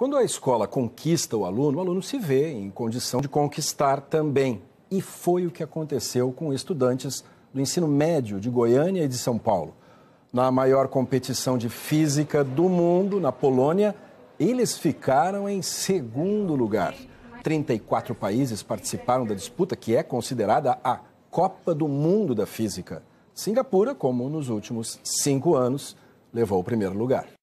Quando a escola conquista o aluno, o aluno se vê em condição de conquistar também. E foi o que aconteceu com estudantes do ensino médio de Goiânia e de São Paulo. Na maior competição de física do mundo, na Polônia, eles ficaram em segundo lugar. 34 países participaram da disputa, que é considerada a Copa do Mundo da Física. Singapura, como nos últimos cinco anos, levou o primeiro lugar.